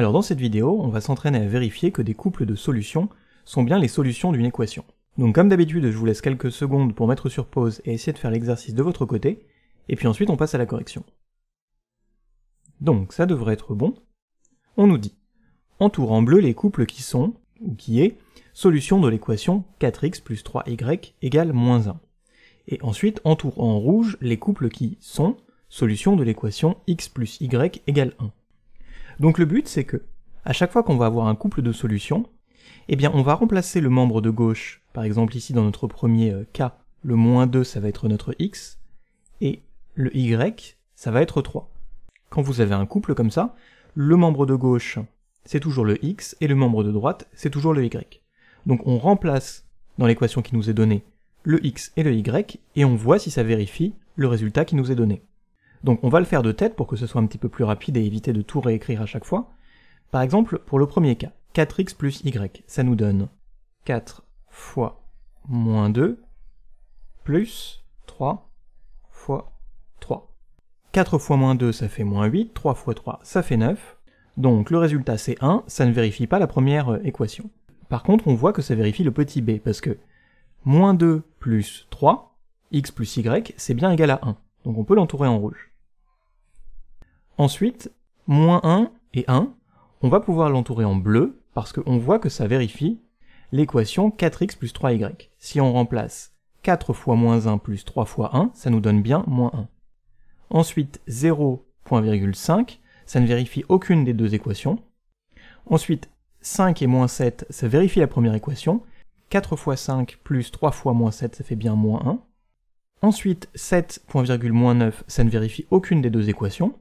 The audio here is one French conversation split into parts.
Alors dans cette vidéo, on va s'entraîner à vérifier que des couples de solutions sont bien les solutions d'une équation. Donc comme d'habitude, je vous laisse quelques secondes pour mettre sur pause et essayer de faire l'exercice de votre côté, et puis ensuite on passe à la correction. Donc ça devrait être bon. On nous dit « Entoure en bleu les couples qui sont, ou qui est, solution de l'équation 4x plus 3y égale moins 1 ». Et ensuite entoure en rouge les couples qui sont, solution de l'équation x plus y égale 1. Donc le but, c'est que, à chaque fois qu'on va avoir un couple de solutions, eh bien on va remplacer le membre de gauche, par exemple ici dans notre premier euh, cas, le moins 2 ça va être notre x, et le y ça va être 3. Quand vous avez un couple comme ça, le membre de gauche c'est toujours le x, et le membre de droite c'est toujours le y. Donc on remplace dans l'équation qui nous est donnée le x et le y, et on voit si ça vérifie le résultat qui nous est donné. Donc on va le faire de tête pour que ce soit un petit peu plus rapide et éviter de tout réécrire à chaque fois. Par exemple, pour le premier cas, 4x plus y, ça nous donne 4 fois moins 2 plus 3 fois 3. 4 fois moins 2, ça fait moins 8, 3 fois 3, ça fait 9. Donc le résultat c'est 1, ça ne vérifie pas la première euh, équation. Par contre, on voit que ça vérifie le petit b, parce que moins 2 plus 3, x plus y, c'est bien égal à 1. Donc on peut l'entourer en rouge. Ensuite, moins 1 et 1, on va pouvoir l'entourer en bleu parce qu'on voit que ça vérifie l'équation 4x plus 3y. Si on remplace 4 fois moins 1 plus 3 fois 1, ça nous donne bien moins 1. Ensuite, 0,5, ça ne vérifie aucune des deux équations. Ensuite, 5 et moins 7, ça vérifie la première équation. 4 fois 5 plus 3 fois moins 7, ça fait bien moins 1. Ensuite, 7, 9, ça ne vérifie aucune des deux équations.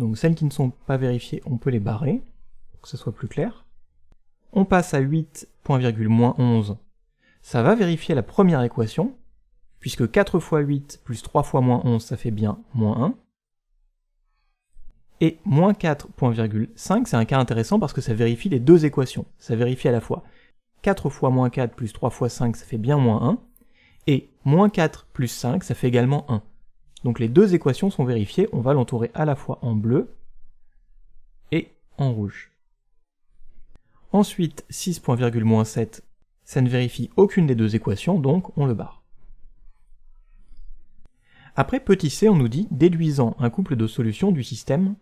Donc celles qui ne sont pas vérifiées, on peut les barrer, pour que ce soit plus clair. On passe à 8, 11. Ça va vérifier la première équation, puisque 4 fois 8 plus 3 fois moins 11, ça fait bien moins 1. Et moins 4,5, c'est un cas intéressant parce que ça vérifie les deux équations. Ça vérifie à la fois 4 fois moins 4 plus 3 fois 5, ça fait bien moins 1. Et moins 4 plus 5, ça fait également 1. Donc les deux équations sont vérifiées, on va l'entourer à la fois en bleu et en rouge. Ensuite, 6.7, ça ne vérifie aucune des deux équations, donc on le barre. Après petit c, on nous dit déduisant un couple de solutions du système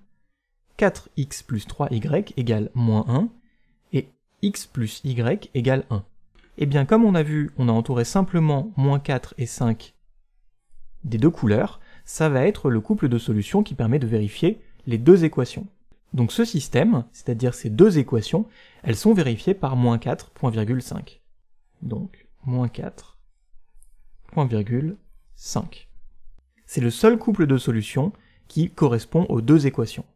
4x plus 3y égale moins 1 et x plus y égale 1. Et eh bien comme on a vu, on a entouré simplement moins 4 et 5 des deux couleurs, ça va être le couple de solutions qui permet de vérifier les deux équations. Donc ce système, c'est-à-dire ces deux équations, elles sont vérifiées par moins 4,5. Donc, moins 4,5. C'est le seul couple de solutions qui correspond aux deux équations.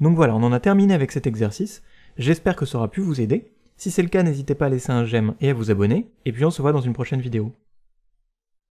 Donc voilà, on en a terminé avec cet exercice, j'espère que ça aura pu vous aider. Si c'est le cas, n'hésitez pas à laisser un j'aime et à vous abonner, et puis on se voit dans une prochaine vidéo.